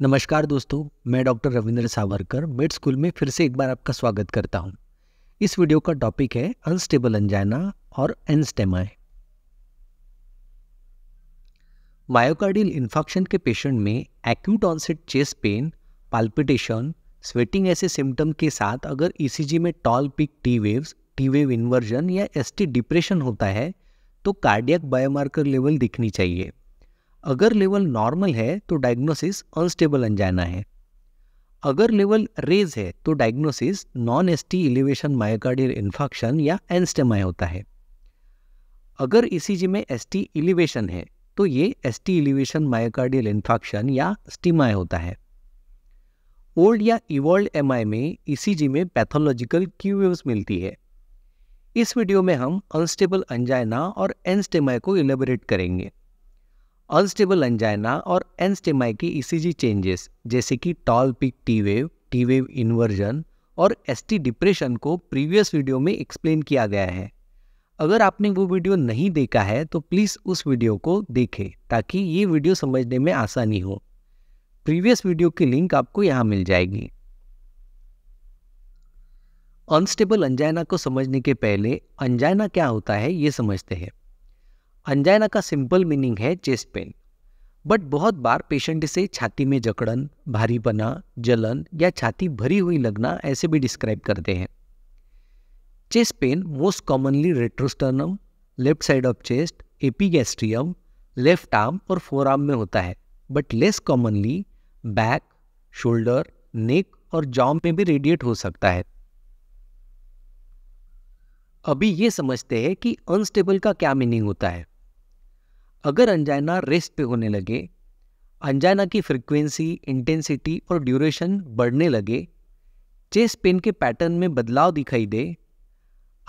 नमस्कार दोस्तों मैं doctor Ravindra Savarkar med school में फिर से एक बार आपका स्वागत करता हूं। इस वीडियो का टॉपिक है अनस्टेबल अंजाइना और एनस्टेमा मायोकार्डियल इन्फेक्शन के पेशेंट में acute onset chest pain palpitation sweating ऐसे सिम्टम के साथ अगर ईसीजी e में tall peak T waves T wave inversion या एसटी डिप्रेशन होता है तो कार्डियक बायोमार्कर लेवल दिखनी चाहिए अगर लेवल नॉर्मल है तो डायग्नोसिस अनस्टेबल अनजाना है अगर लेवल रेज है तो diagnosis non S T elevation myocardial infarction या एनस्टेमा होता है अगर ई में एस टी इलिवेशन है तो ये S T elevation myocardial infarction या स्टीमा होता है ओल्ड या इवॉल्ड एम में ई में पैथोलॉजिकल क्यूवेव्स मिलती है इस वीडियो में हम अनस्टेबल अंजाइना और एनस्टेमा को इलेबोरेट करेंगे अनस्टेबल अंजाइना और एनस्टेमाई की ईसीजी e चेंजेस जैसे कि tall peak T wave T wave inversion और एसटी डिप्रेशन को प्रीवियस वीडियो में एक्सप्लेन किया गया है अगर आपने वो वीडियो नहीं देखा है तो प्लीज़ उस वीडियो को देखें ताकि ये वीडियो समझने में आसानी हो प्रीवियस वीडियो की लिंक आपको यहाँ मिल जाएगी अनस्टेबल अंजाइना को समझने के पहले अंजाइना क्या होता है ये समझते हैं अंजाइना का सिंपल मीनिंग है चेस्ट पेन बट बहुत बार पेशेंट इसे छाती में जकड़न भारी बना जलन या छाती भरी हुई लगना ऐसे भी डिस्क्राइब करते हैं chest pain most commonly retrosternum left side of chest epigastrium left arm और फोर आर्म में होता है but less commonly back shoulder neck और जॉम में भी रेडिएट हो सकता है अभी ये समझते हैं कि अनस्टेबल का क्या मीनिंग होता है अगर अंजाइना रेस्ट पे होने लगे अंजाइना की फ्रिक्वेंसी इंटेंसिटी और ड्यूरेशन बढ़ने लगे चेस्ट पेन के पैटर्न में बदलाव दिखाई दे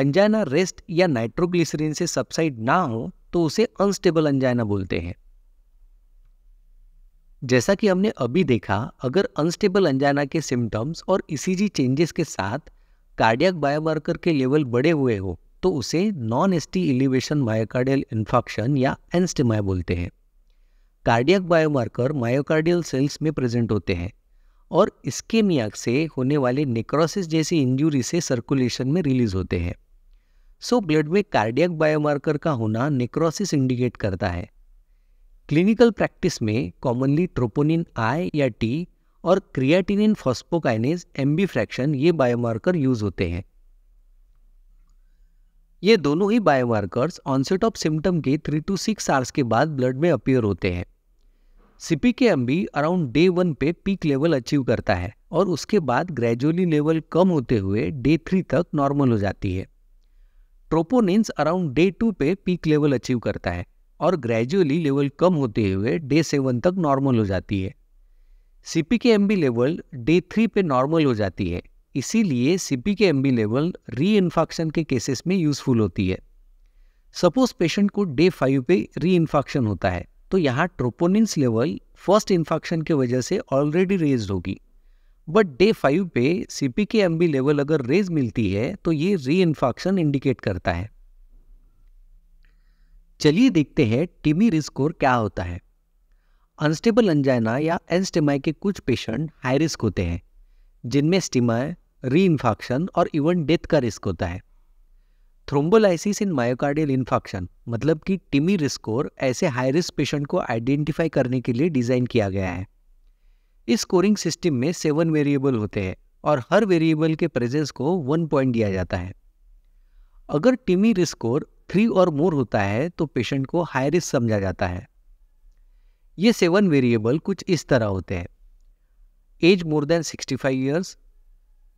अंजाइना रेस्ट या नाइट्रोग्लिसरीन से सबसाइड ना हो तो उसे अनस्टेबल अंजाइना बोलते हैं जैसा कि हमने अभी देखा अगर अनस्टेबल अंजाइना के सिम्टम्स और ईसीजी चेंजेस के साथ कार्डियक बायोमार्कर के लेवल बढ़े हुए हो तो उसे non ST elevation myocardial infarction या एनस्टेमा बोलते हैं कार्डियक बायोमार्कर मायोकार्डियल सेल्स में प्रेजेंट होते हैं और इस्केमिया से होने वाले नेक्रोसिस जैसी इंजुरी से सर्कुलेशन में रिलीज होते हैं सो so, ब्लड में कार्डियक बायोमार्कर का होना नेक्रोसिस इंडिकेट करता है क्लिनिकल प्रैक्टिस में कॉमनली ट्रोपोनिन आई या टी और क्रियाटिनिन फॉस्पोकाइनेज एम्बी फ्रैक्शन ये बायोमार्कर यूज होते हैं ये दोनों ही बायोमार्कर्स ऑनसेट ऑफ सिम्टम के थ्री टू सिक्स आवर्स के बाद ब्लड में अपियर होते हैं CP K M B around day one पे पीक लेवल अचीव करता है और उसके बाद ग्रेजुअली लेवल कम होते हुए डे थ्री तक नॉर्मल हो जाती है ट्रोपोनिन्स अराउंड डे टू पे पीक लेवल अचीव करता है और ग्रेजुअली लेवल कम होते हुए डे सेवन तक नॉर्मल हो जाती है CP K M B level day three पे नॉर्मल हो जाती है इसीलिए CP K M level reinfarction के केसेस में यूजफुल होती है सपोज पेशेंट को डे फाइव पे री इन्फॉक्शन होता है तो यहाँ ट्रोपोनिन्स लेवल फर्स्ट इन्फॉक्शन की वजह से ऑलरेडी रेज होगी बट डे फाइव पे सीपी के एम लेवल अगर रेज मिलती है तो ये री इन्फॉक्शन इंडिकेट करता है चलिए देखते हैं टीमी रिस्क स्कोर क्या होता है अनस्टेबल अंजाइना या एनस्टेमाई के कुछ पेशेंट हाई रिस्क होते हैं जिनमें स्टीमा री इन्फॉक्शन और इवन डेथ का रिस्क होता है थ्रोम्बोलाइसिस इन मायोकार्डियल इन्फॉक्शन मतलब कि टिमी रिस्कोर ऐसे हाई रिस्क पेशेंट को आइडेंटिफाई करने के लिए डिज़ाइन किया गया है इस स्कोरिंग सिस्टम में सेवन वेरिएबल होते हैं और हर वेरिएबल के प्रेजेंस को वन पॉइंट दिया जाता है अगर टिमी स्कोर थ्री और मोर होता है तो पेशेंट को हाई रिस्क समझा जाता है ये सेवन वेरिएबल कुछ इस तरह होते हैं age more than 65 five years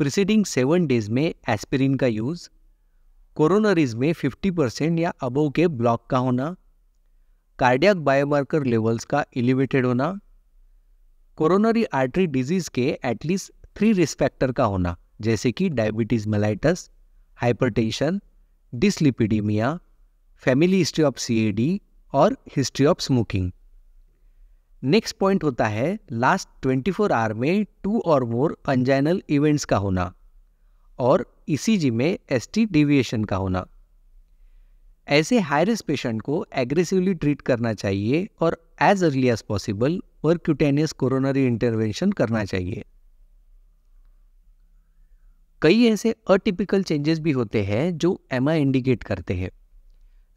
preceding seven days में एस्पिरिन का यूज़ कोरोनरीज में 50 परसेंट या अबव के ब्लॉक का होना कार्डियक बायोमार्कर लेवल्स का एलिवेटेड होना कोरोनरी आर्टरी डिजीज के एटलीस्ट थ्री फैक्टर का होना जैसे कि diabetes mellitus hypertension dyslipidaemia family history of CAD और history of smoking next point होता है लास्ट 24 आवर में टू और मोर कंजाइनल इवेंट्स का होना और ईसीजी में एसटी डिविएशन का होना ऐसे हाई रिस्क पेशेंट को एग्रेसिवली ट्रीट करना चाहिए और एज अर्ली एज पॉसिबल और क्यूटेनियस कोरोनरी इंटरवेंशन करना चाहिए कई ऐसे अटिपिकल चेंजेस भी होते हैं जो एम इंडिकेट करते हैं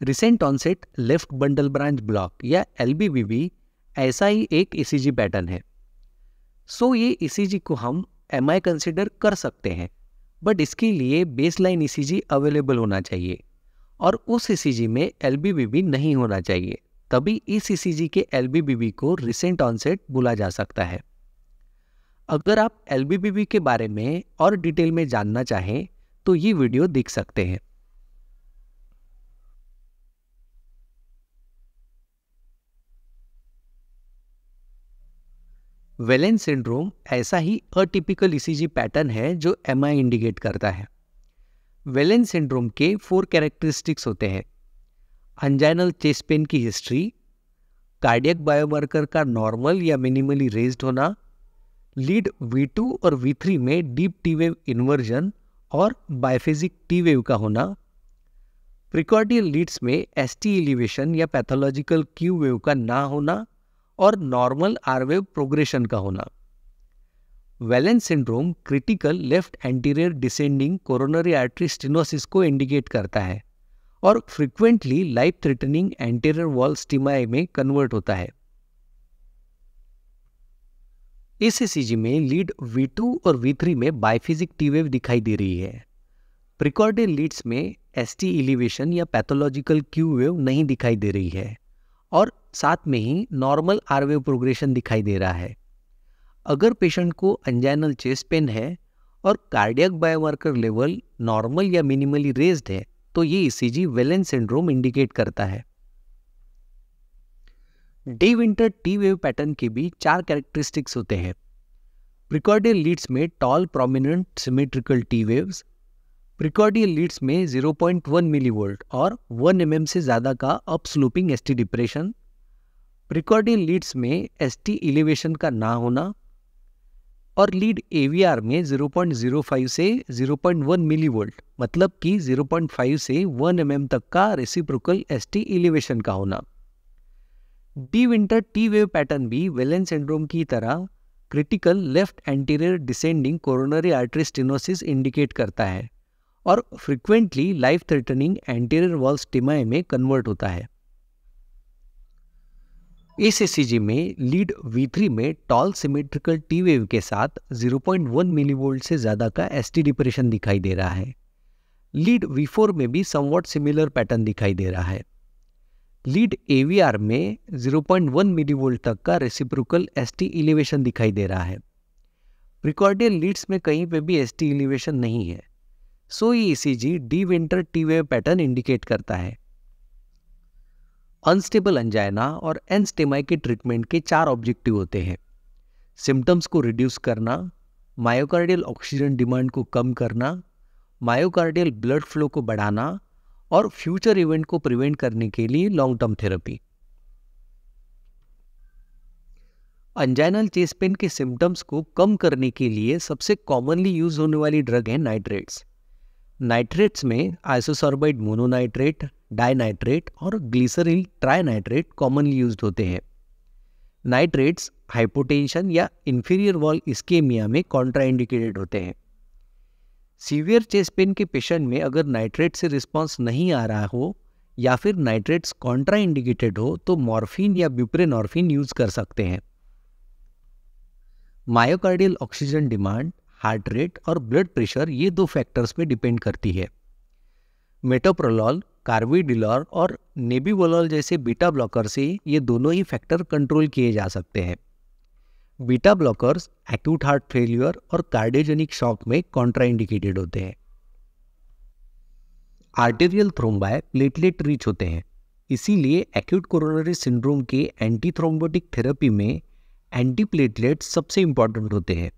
recent onset left bundle branch block या एल ऐसा ही एक ई e पैटर्न है सो so, ये ई e को हम एम आई कंसिडर कर सकते हैं बट इसके लिए बेस लाइन ई अवेलेबल होना चाहिए और उस ई e में एल नहीं होना चाहिए तभी इस ई के एल को रिसेंट ऑनसेट बोला जा सकता है अगर आप एल के बारे में और डिटेल में जानना चाहें तो ये वीडियो देख सकते हैं वेलेंस सिंड्रोम ऐसा ही अटिपिकल ईसीजी पैटर्न है जो एम इंडिकेट करता है वेलेंस सिंड्रोम के फोर कैरेक्टरिस्टिक्स होते हैं अनजाइनल चेस्ट पेन की हिस्ट्री कार्डियक बायोमार्कर का नॉर्मल या मिनिमली रेज्ड होना लीड V2 और V3 में डीप टी वेव इन्वर्जन और बायोफिजिक टी वेव का होना प्रिकॉर्डियल लीड्स में एस टी एलिवेशन या पैथोलॉजिकल क्यू वेव का ना होना और नॉर्मल आरवेव प्रोग्रेशन का होना Wellens syndrome critical left anterior descending coronary artery stenosis को इंडिकेट करता है और frequently life threatening anterior wall STEMI में कन्वर्ट होता है इस सीजी में लीड V2 और V3 में बायफिजिक टीवेव दिखाई दे रही है प्रिकॉर्डेड लीड्स में एस टी या पैथोलॉजिकल क्यू वेव नहीं दिखाई दे रही है और साथ में ही नॉर्मल आरवे प्रोग्रेशन दिखाई दे रहा है अगर पेशेंट को अंजाइनल चेस्ट पेन है और कार्डियक बायोमार्कर लेवल नॉर्मल या मिनिमली रेज्ड है तो ये ईसीजी वेलन सिंड्रोम इंडिकेट करता है de Winter T wave pattern के भी चार कैरेक्टरिस्टिक्स होते हैं प्रिकॉर्डियल लीड्स में tall prominent symmetrical T waves precordial leads में 0.1 मिलीवोल्ट और 1 एम mm से ज़्यादा का up S S depression precordial leads में एस टी इलेवेशन का ना होना और लीड एवीआर में 0.05 से 0.1 मिलीवोल्ट मतलब कि 0.5 से 1 एम mm तक का रेसिप्रोकल एस टी इलेवेशन का होना de Winter T wave pattern भी वेलन सिंड्रोम की तरह critical left anterior descending coronary artery stenosis indicate करता है और frequently life threatening anterior wall STEMI में कन्वर्ट होता है इस एसीजी में लीड V3 में टॉल सिमेट्रिकल टी वेव के साथ 0.1 मिलीवोल्ट से ज़्यादा का एस टी डिप्रेशन दिखाई दे रहा है लीड V4 में भी समवॉट सिमिलर पैटर्न दिखाई दे रहा है लीड AVR में 0.1 मिलीवोल्ट तक का रेसिप्रोकल एस टी इलिवेशन दिखाई दे रहा है प्रिकॉर्डियल लीड्स में कहीं पे भी एस टी इलिवेशन नहीं है सो ये ECG e de Winter T wave pattern indicate करता है अनस्टेबल अंजाइना और एनस्टेमाई के ट्रीटमेंट के चार ऑब्जेक्टिव होते हैं सिम्टम्स को रिड्यूस करना मायोकार्डियल ऑक्सीजन डिमांड को कम करना मायोकार्डियल ब्लड फ्लो को बढ़ाना और फ्यूचर इवेंट को प्रिवेंट करने के लिए long term therapy anginal chest pain के सिम्टम्स को कम करने के लिए सबसे कॉमनली यूज होने वाली ड्रग है नाइट्रेट्स नाइट्रेट्स में आइसोसॉर्बाइड मोनोनाइट्रेट डाइनाइट्रेट और ग्लिसरिल ट्राइनाइट्रेट कॉमनली यूज होते हैं नाइट्रेट्स हाइपोटेंशन या इन्फीरियर वॉल इस्केमिया में कॉन्ट्राइंडिकेटेड होते हैं सीवियर चेस्ट पेन के पेशेंट में अगर नाइट्रेट से रिस्पॉन्स नहीं आ रहा हो या फिर नाइट्रेट्स कॉन्ट्राइंडिकेटेड हो तो मॉर्फिन या ब्यूप्रेनॉर्फिन यूज कर सकते हैं myocardial oxygen demand heart rate और ब्लड प्रेशर ये दो फैक्टर्स पे डिपेंड करती है मेटोप्रोलॉल कार्विडिलॉर और नेबीवोलॉल जैसे बीटा ब्लॉकर से ये दोनों ही फैक्टर कंट्रोल किए जा सकते हैं beta blockers acute heart failure और कार्डियोजेनिक शॉक में कॉन्ट्राइंडिकेटेड होते हैं आर्टेरियल थ्रोम्बाय प्लेटलेट रिच होते हैं इसीलिए एक्यूट कोरोनरी सिंड्रोम के एंटी थ्रोम्बोटिक थेरेपी में एंटीप्लेटलेट सबसे इंपॉर्टेंट होते हैं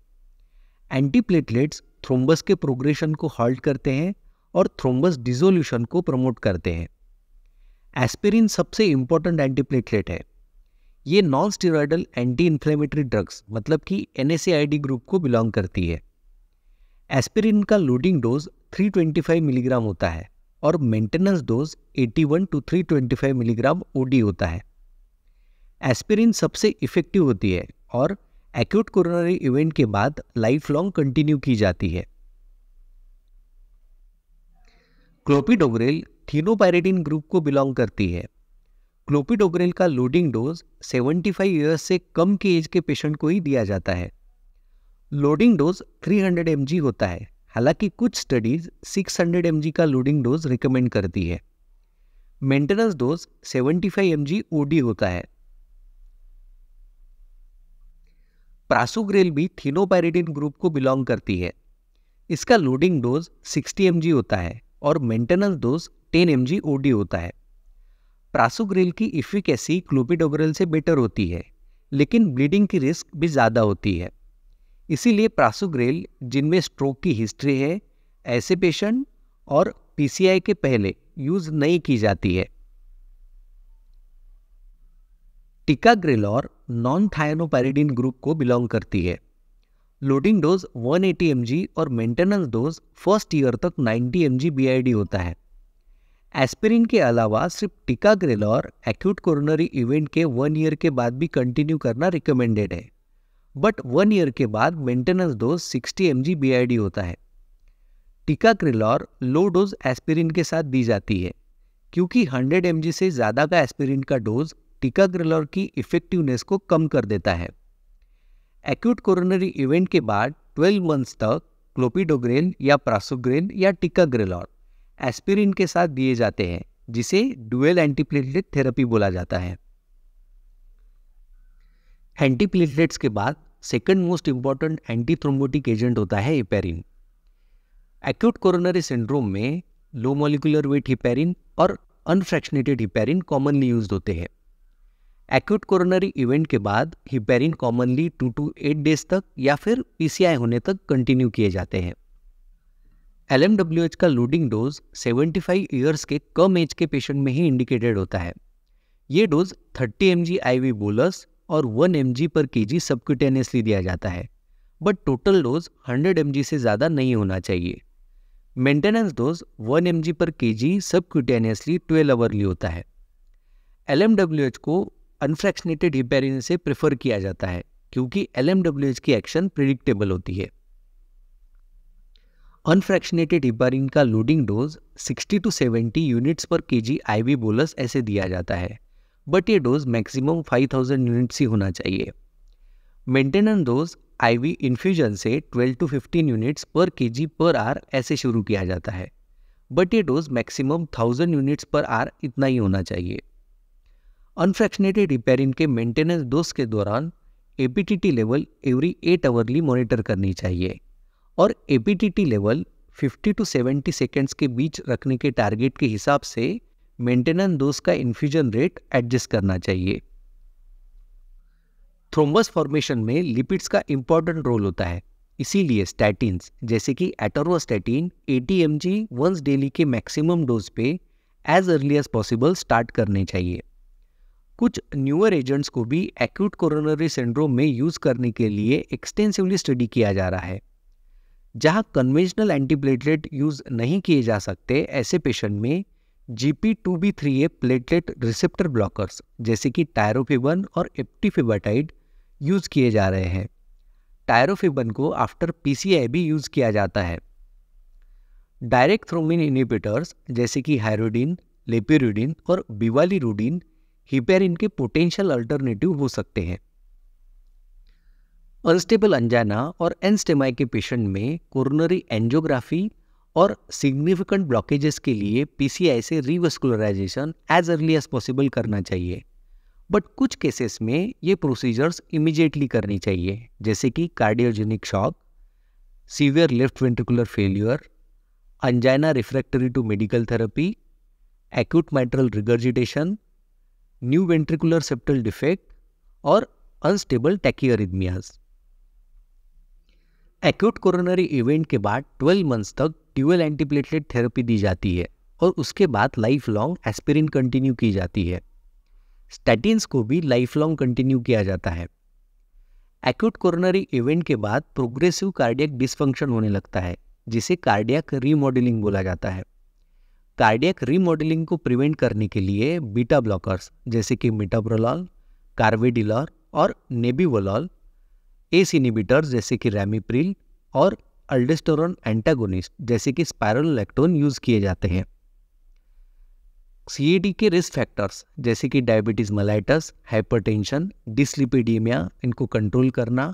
एंटीप्लेटलेट्स थ्रोम्बस के प्रोग्रेशन को हॉल्ट करते हैं और थ्रोम्बस डिजोल्यूशन को प्रमोट करते हैं एस्पिरिन सबसे इंपॉर्टेंट एंटीप्लेटलेट है ये non steroidal anti inflammatory drugs मतलब कि एन ग्रुप को बिलोंग करती है एस्पिरिन का लोडिंग डोज 325 मिलीग्राम होता है और maintenance dose 81 to 325 milligram OD होता है एस्पिरिन सबसे इफेक्टिव होती है और एक्यूट कोरोनरी इवेंट के बाद लाइफ लॉन्ग कंटिन्यू की जाती है क्लोपिडोग्रेल थीनोपायरेटिन ग्रुप को बिलोंग करती है क्लोपिडोग्रेल का लोडिंग डोज 75 फाइव ईयर्स से कम के एज के पेशेंट को ही दिया जाता है लोडिंग डोज 300 हंड्रेड होता है हालांकि कुछ स्टडीज 600 हंड्रेड का लोडिंग डोज रिकमेंड करती है मेंटेनेंस डोज 75 फाइव एम होता है प्रासुग्रेल भी थीनोपैरिडिन ग्रुप को बिलोंग करती है इसका लोडिंग डोज 60 एम होता है और मेंटेनेंस डोज 10 एम ओडी होता है प्रासुग्रेल की इफिकेसी क्लोपिडोग्रेल से बेटर होती है लेकिन ब्लीडिंग की रिस्क भी ज़्यादा होती है इसीलिए प्रासुग्रेल जिनमें स्ट्रोक की हिस्ट्री है ऐसे पेशेंट और पीसीआई के पहले यूज़ नहीं की जाती है टिकाग्रेलॉर नॉन थायनोपैरिडीन ग्रुप को बिलोंग करती है लोडिंग डोज 180 एटी और मेंटेनेंस डोज फर्स्ट ईयर तक 90 एम जी होता है एस्पिरिन के अलावा सिर्फ ग्रेलोर एक्यूट कोरोनरी इवेंट के वन ईयर के बाद भी कंटिन्यू करना रिकमेंडेड है बट वन ईयर के बाद मेंटेनेंस डोज 60 एम जी होता है टिकाग्रेलॉर लो डोज एस्पिरिन के साथ दी जाती है क्योंकि 100 एम से ज़्यादा का एस्पिरिन का डोज टीका टीकाग्रलर की इफेक्टिवनेस को कम कर देता है एक्यूट कोरोनरी इवेंट के बाद 12 मंथ्स तक क्लोपिडोग्रेन या प्रासोग्रेल या टीका ग्रेलॉर एस्पिरिन के साथ दिए जाते हैं जिसे डुअल एंटीप्लेटलेट थेरेपी बोला जाता है एंटीप्लेटलेट्स के बाद second most important antithrombotic agent होता है हिपेरिन एक्यूट कोरोनरी सिंड्रोम में लो मॉलिकुलर वेट हिपेरिन और अनफ्रैक्शनेटेड हिपेरिन कॉमनली यूज होते हैं एक्यूट कोरोनरी इवेंट के बाद heparin commonly two to eight days तक या फिर पीसीआई होने तक कंटिन्यू किए जाते हैं एल का लोडिंग डोज 75 ईयर्स के कम एज के पेशेंट में ही इंडिकेटेड होता है ये dose 30 M G I bolus और 1 एम पर के जी सबक्यूटेनियसली दिया जाता है बट टोटल डोज 100 एम से ज़्यादा नहीं होना चाहिए मेंटेनेंस डोज 1 एम पर के जी सबक्यूटेनियसली ट्वेल्व आवरली होता है एल को अनफ्रैक्शनेटेड हिपेरिन से प्रेफर किया जाता है क्योंकि एल की एक्शन प्रिडिक्टेबल होती है अनफ्रैक्शनेटेड हिपारिन का लोडिंग डोज 60 टू 70 यूनिट्स पर जी आईवी बोलस ऐसे दिया जाता है बट ये डोज मैक्सिमम 5000 यूनिट्स ही होना चाहिए मेंटेनेंस डोज आईवी इन्फ्यूजन से 12 टू 15 यूनिट्स पर जी पर आर ऐसे शुरू किया जाता है बट ये dose maximum 1000 units per hour इतना ही होना चाहिए अनफ्रैक्शनेटेड रिपेयरिंग के मेंटेनेंस डोज के दौरान APTT level every eight hourly monitor करनी चाहिए और एपीटीटी लेवल 50 टू 70 सेकेंड्स के बीच रखने के टारगेट के हिसाब से मेंटेनेंस डोज का इन्फ्यूजन रेट एडजस्ट करना चाहिए थ्रोम्बस फॉर्मेशन में लिपिड्स का इंपॉर्टेंट रोल होता है इसीलिए स्टैटिन जैसे कि atorvastatin 80 M G once daily के मैक्सिमम डोज पे as early as possible start करने चाहिए कुछ न्यूअर एजेंट्स को भी एक्यूट कोरोनरी सिंड्रोम में यूज़ करने के लिए एक्सटेंसिवली स्टडी किया जा रहा है जहां कन्वेंशनल एंटीप्लेटलेट यूज़ नहीं किए जा सकते ऐसे पेशेंट में GP two B three A platelet receptor blockers जैसे कि टायरोफिबन और एप्टीफिबाटाइड यूज़ किए जा रहे हैं टायरोफिबन को आफ्टर पीसीआई भी यूज़ किया जाता है डायरेक्ट थ्रोमिन इनिबिटर्स जैसे कि हायरोडीन लेपिरुडीन और बिवालीरुडीन हिपेर इनके पोटेंशियल अल्टरनेटिव हो सकते हैं अनस्टेबल अंजाना और एनस्टेमाई के पेशेंट में कोरोनरी एंजियोग्राफी और सिग्निफिकेंट ब्लॉकेजेस के लिए पीसीआई से revascularisation as early as possible करना चाहिए बट कुछ केसेस में ये प्रोसीजर्स इमिजिएटली करनी चाहिए जैसे कि cardiogenic shock severe left ventricular failure angina refractory to medical therapy acute mitral regurgitation new ventricular septal defect और unstable tachyarrhythmias acute coronary event के बाद 12 मंथ्स तक ट्यूएल एंटीप्लेटलेट थेरेपी दी जाती है और उसके बाद लाइफ लॉन्ग एस्पिरिन कंटिन्यू की जाती है स्टैटिन्स को भी लाइफ लॉन्ग कंटिन्यू किया जाता है एक्यूट कोरोनरी इवेंट के बाद प्रोग्रेसिव कार्डियक डिसफंक्शन होने लगता है जिसे कार्डियक रीमॉडलिंग बोला जाता है कार्डियक रीमॉडलिंग को प्रिवेंट करने के लिए बीटा ब्लॉकर्स जैसे कि मिटाप्रोलॉल कार्वेडिलॉर और नेबिवोलॉल एस इनिबिटर्स जैसे कि रेमिप्रिल और अल्डेस्टोरन एंटागोनिस्ट जैसे कि स्पायरोलैक्टोन यूज़ किए जाते हैं सीईडी के रिस्क फैक्टर्स जैसे कि डायबिटीज़ मलाइटस हाइपरटेंशन डिसलिपिडीमिया इनको कंट्रोल करना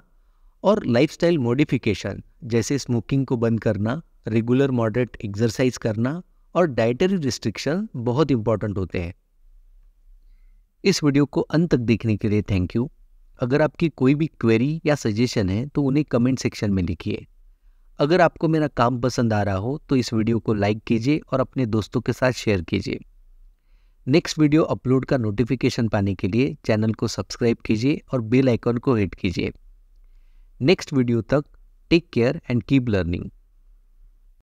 और लाइफस्टाइल मॉडिफिकेशन जैसे स्मोकिंग को बंद करना रेगुलर मॉडरेट एक्सरसाइज करना और डाइटरी रिस्ट्रिक्शन बहुत इंपॉर्टेंट होते हैं इस वीडियो को अंत तक देखने के लिए थैंक यू अगर आपकी कोई भी क्वेरी या सजेशन है तो उन्हें कमेंट सेक्शन में लिखिए अगर आपको मेरा काम पसंद आ रहा हो तो इस वीडियो को लाइक कीजिए और अपने दोस्तों के साथ शेयर कीजिए नेक्स्ट वीडियो अपलोड का नोटिफिकेशन पाने के लिए चैनल को सब्सक्राइब कीजिए और बेल आइकॉन को हिट कीजिए नेक्स्ट वीडियो तक take care and keep learning